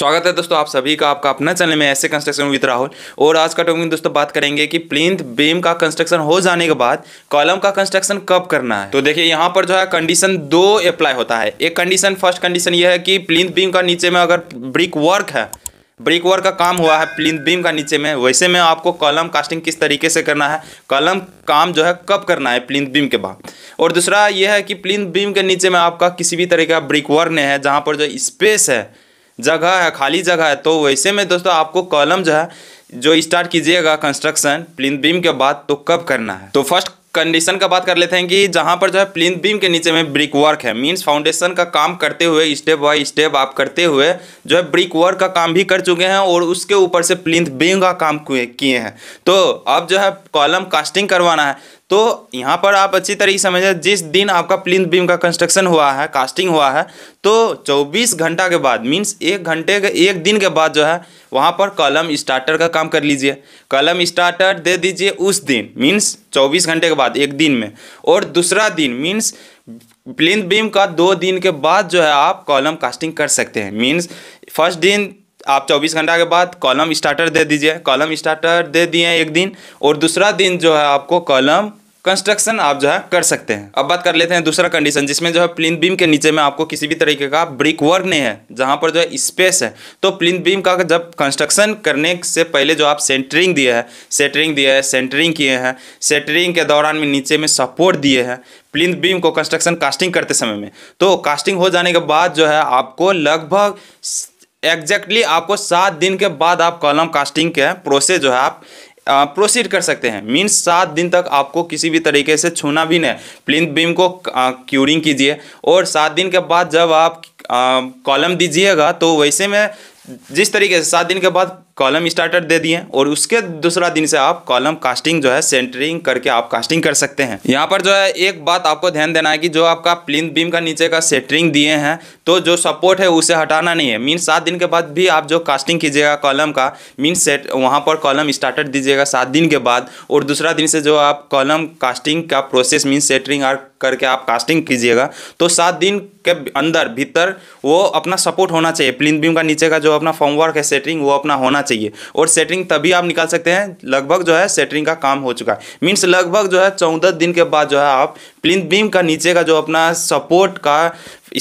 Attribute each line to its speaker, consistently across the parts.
Speaker 1: स्वागत है दोस्तों आप सभी का आपका अपना चैनल में ऐसे कंस्ट्रक्शन विद राहुल और आज का टॉपिक दोस्तों बात करेंगे कि प्लिंथ बीम का कंस्ट्रक्शन हो जाने के बाद कॉलम का कंस्ट्रक्शन कब करना है तो देखिए यहाँ पर जो है कंडीशन दो अप्लाई होता है एक कंडीशन फर्स्ट कंडीशन यह है कि प्लिंथ बीम का नीचे में अगर ब्रिक वर्क है ब्रिक वर्क का काम हुआ है प्लिंथ बीम का नीचे में वैसे में आपको कॉलम कास्टिंग किस तरीके से करना है कॉलम काम जो है कब करना है प्लिंथ बीम के बाद और दूसरा यह है कि प्लिंथ बीम के नीचे में आपका किसी भी तरह का ब्रिक वर्क नहीं है जहाँ पर जो स्पेस है जगह है खाली जगह है तो वैसे में दोस्तों आपको कॉलम जो है जो स्टार्ट कीजिएगा कंस्ट्रक्शन प्लिन बीम के बाद तो कब करना है तो फर्स्ट कंडीशन का बात कर लेते हैं कि जहाँ पर जो है प्लिन बीम के नीचे में ब्रिक वर्क है मींस फाउंडेशन का काम करते हुए स्टेप बाय स्टेप आप करते हुए जो है ब्रिक वर्क का काम भी कर चुके हैं और उसके ऊपर से प्लिन बीम का काम किए हैं तो अब जो है कॉलम कास्टिंग करवाना है तो यहाँ पर आप अच्छी तरीके समझ रहे जिस दिन आपका प्लिंथ बीम का कंस्ट्रक्शन हुआ है कास्टिंग हुआ है तो 24 घंटा के बाद मीन्स एक घंटे के एक दिन के बाद जो है वहाँ पर कलम स्टार्टर का काम कर लीजिए कलम स्टार्टर दे दीजिए उस दिन मीन्स 24 घंटे के बाद एक दिन में और दूसरा दिन मीन्स प्लिंथ बीम का दो दिन के बाद जो है आप कॉलम कास्टिंग कर सकते हैं मीन्स फर्स्ट दिन आप 24 घंटा के बाद कॉलम स्टार्टर दे दीजिए कॉलम स्टार्टर दे दिए एक दिन और दूसरा दिन जो है आपको कॉलम कंस्ट्रक्शन आप जो है कर सकते हैं अब बात कर लेते हैं दूसरा कंडीशन जिसमें जो है प्लिन बीम के नीचे में आपको किसी भी तरीके का ब्रिक वर्क नहीं है जहां पर जो है स्पेस है तो प्लिन बीम का जब कंस्ट्रक्शन करने से पहले जो आप सेंटरिंग दिए है सेटरिंग दिए है सेंटरिंग किए हैं सेटरिंग के दौरान में नीचे में सपोर्ट दिए हैं प्लिन बीम को कंस्ट्रक्शन कास्टिंग करते समय में तो कास्टिंग हो जाने के बाद जो है आपको लगभग एग्जैक्टली exactly आपको सात दिन के बाद आप कॉलम कास्टिंग के प्रोसेस जो है आप प्रोसीड कर सकते हैं मीन्स सात दिन तक आपको किसी भी तरीके से छूना भी नहीं प्लिंथ बीम को क्यूरिंग कीजिए और सात दिन के बाद जब आप कॉलम दीजिएगा तो वैसे में जिस तरीके से सात दिन के बाद कॉलम स्टार्टर दे दिए और उसके दूसरा दिन से आप कॉलम कास्टिंग जो है सेंटरिंग करके आप कास्टिंग कर सकते हैं यहाँ पर जो है एक बात आपको ध्यान देना है कि जो आपका प्लिन बीम का नीचे का सेंटरिंग दिए हैं तो जो सपोर्ट है उसे हटाना नहीं है मीन सात दिन के बाद भी आप जो कास्टिंग कीजिएगा कॉलम का मीन सेट वहाँ पर कॉलम स्टार्टर दीजिएगा सात दिन के बाद और दूसरा दिन से जो आप कॉलम कास्टिंग का प्रोसेस मीन सेटरिंग और करके आप कास्टिंग कीजिएगा तो सात दिन के अंदर भीतर वो अपना सपोर्ट होना चाहिए प्लिन बीम का नीचे का जो अपना फॉर्मवर्क है सेटरिंग वो अपना होना चाहिए और सेटरिंग तभी आप निकाल सकते हैं लगभग जो है सेटरिंग का काम हो चुका है मीन्स लगभग जो है चौदह दिन के बाद जो है आप प्लिन बीम का नीचे का जो अपना सपोर्ट का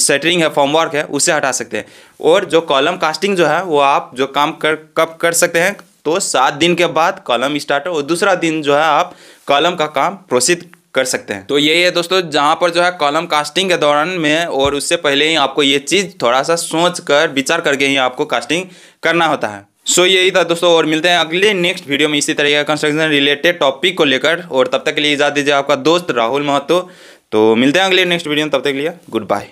Speaker 1: सेटरिंग है फॉर्मवर्क है उसे हटा सकते हैं और जो कॉलम कास्टिंग जो है वो आप जो काम कर कब कर सकते हैं तो सात दिन के बाद कॉलम स्टार्ट और दूसरा दिन जो है आप कॉलम का काम प्रोसीड कर सकते हैं तो यही है दोस्तों जहाँ पर जो है कॉलम कास्टिंग के दौरान में और उससे पहले ही आपको ये चीज़ थोड़ा सा सोच कर विचार करके ही आपको कास्टिंग करना होता है सो so, यही था दोस्तों और मिलते हैं अगले नेक्स्ट वीडियो में इसी तरह का कंस्ट्रक्शन रिलेटेड टॉपिक को लेकर और तब तक के लिए इजाज़ दीजिए आपका दोस्त राहुल महतो तो मिलते हैं अगले नेक्स्ट वीडियो में तब तक के लिए गुड बाय